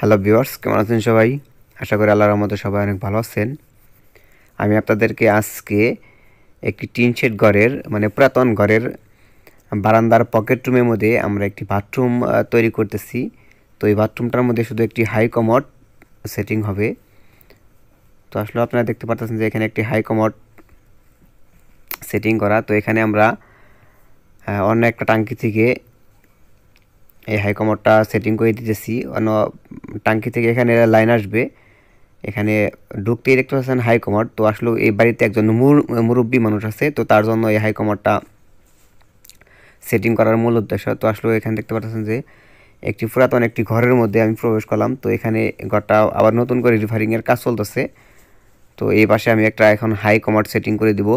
hello viewers কেমন আছেন সবাই আশা করি আল্লাহর রহমতে সবাই অনেক ভালো আছেন আমি আপনাদেরকে আজকে একটি টিন শেড ঘরের মানে পুরাতন ঘরের বারান্দার পকেট রুমের মধ্যে আমরা একটি বাথরুম তৈরি করতেছি তো এই বাথরুমটার মধ্যে শুধু একটি হাই কমট সেটিং হবে তো আসলে আপনারা দেখতে পারতেছেন যে এখানে একটি হাই কমট সেটিং করা তো এখানে আমরা অন্য একটা টাঙ্কি থেকে এই হাইকমারটা সেটিং করে দিতেছি অন্য টাঙ্কি থেকে এখানে লাইন আসবে এখানে ঢুকতেই দেখতে পাচ্ছেন হাইকমার তো আসলে এই বাড়িতে একজন মুরব্বী মানুষ আছে তো তার জন্য এই হাইকমারটা সেটিং করার মূল উদ্দেশ্য তো আসলে এখানে দেখতে পাচ্ছেন যে একটি পুরাতন একটি ঘরের মধ্যে আমি প্রবেশ করলাম তো এখানে ঘরটা আবার নতুন করে রিফারিংয়ের কাজ চলতেছে তো এই পাশে আমি একটা এখন হাই কমার্ট সেটিং করে দিব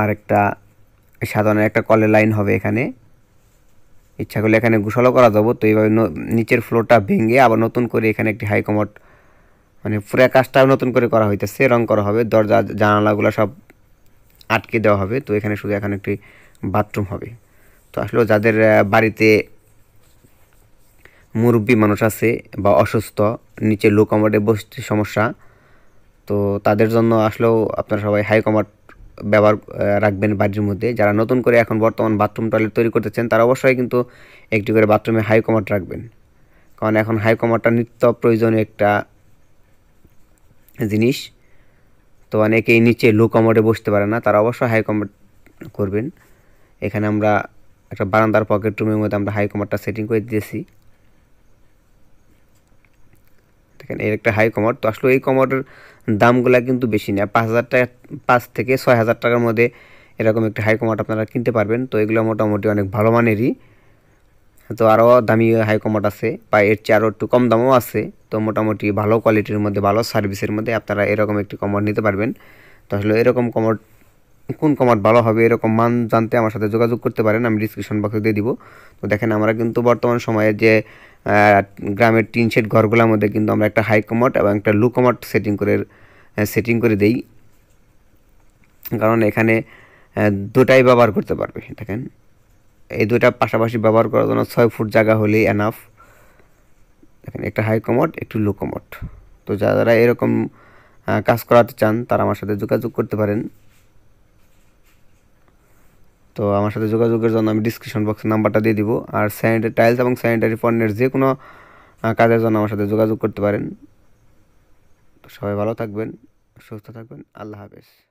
আর একটা সাধারণ একটা কলের লাইন হবে এখানে ইচ্ছা করলে এখানে গোসলও করা যাবো তো এইভাবে নিচের ফ্লোরটা ভেঙে আবার নতুন করে এখানে একটি হাইকমট মানে পুরো কাজটা নতুন করে করা হইতেছে রং করা হবে দরজা জানালাগুলো সব আটকে দেওয়া হবে তো এখানে শুধু এখানে একটি বাথরুম হবে তো আসলে যাদের বাড়িতে মুরব্বী মানুষ আছে বা অসুস্থ নিচে লো কমার্ডে বসতে সমস্যা তো তাদের জন্য আসলেও আপনারা সবাই হাই ব্যবহার রাখবেন বাড়ির মধ্যে যারা নতুন করে এখন বর্তমান বাথরুম টয়লেট তৈরি করতেছেন তারা অবশ্যই কিন্তু একটি করে বাথরুমে হাই কমাট রাখবেন কারণ এখন হাই কমারটা নিত্য প্রয়োজনীয় একটা জিনিস তো অনেকেই নিচে লো কমারে বসতে পারে না তারা অবশ্যই হাই কমোড করবেন এখানে আমরা একটা বারান্দার পকেট রুমের মধ্যে আমরা হাই কমারটা সেটিং করে দিয়েছি দেখেন এর একটা হাই কমর তো আসলে এই কমরের দামগুলো কিন্তু বেশি না পাঁচ হাজার টাকা পাঁচ থেকে ছয় হাজার টাকার মধ্যে এরকম একটা হাই কমর আপনারা কিনতে পারবেন তো এগুলো মোটামুটি অনেক ভালো মানেরই তো আরও দামি হাই কমর আছে বা এর চেয়ে আরও একটু কম দামও আছে তো মোটামুটি ভালো কোয়ালিটির মধ্যে ভালো সার্ভিসের মধ্যে আপনারা এরকম একটি কমর নিতে পারবেন তো আসলে এরকম কমর কোন কমাট ভালো হবে এরকম মান জানতে আমার সাথে যোগাযোগ করতে পারেন আমি ডিসক্রিপশন বক্সে দিয়ে দিব তো দেখেন আমরা কিন্তু বর্তমান সময়ে যে গ্রামের টিন শেড ঘরগুলোর মধ্যে কিন্তু আমরা একটা হাই কমার্ট এবং একটা লো সেটিং করে সেটিং করে দেই কারণ এখানে দুটাই ব্যবহার করতে পারবে দেখেন এই দুটা পাশাপাশি ব্যবহার করার জন্য ছয় ফুট জায়গা হলেই এনাফ দেখেন একটা হাই কমোড একটু লো তো যারা এরকম কাজ করাতে চান তারা আমার সাথে যোগাযোগ করতে পারেন তো আমার সাথে যোগাযোগের জন্য আমি ডিসক্রিপশন বক্সে নাম্বারটা দিয়ে দিব আর স্যানিটারি টাইলস এবং স্যানিটারি পণ্যের যে কোনো কাজের জন্য আমার সাথে যোগাযোগ করতে পারেন তো সবাই ভালো থাকবেন সুস্থ থাকবেন আল্লাহ হাফেজ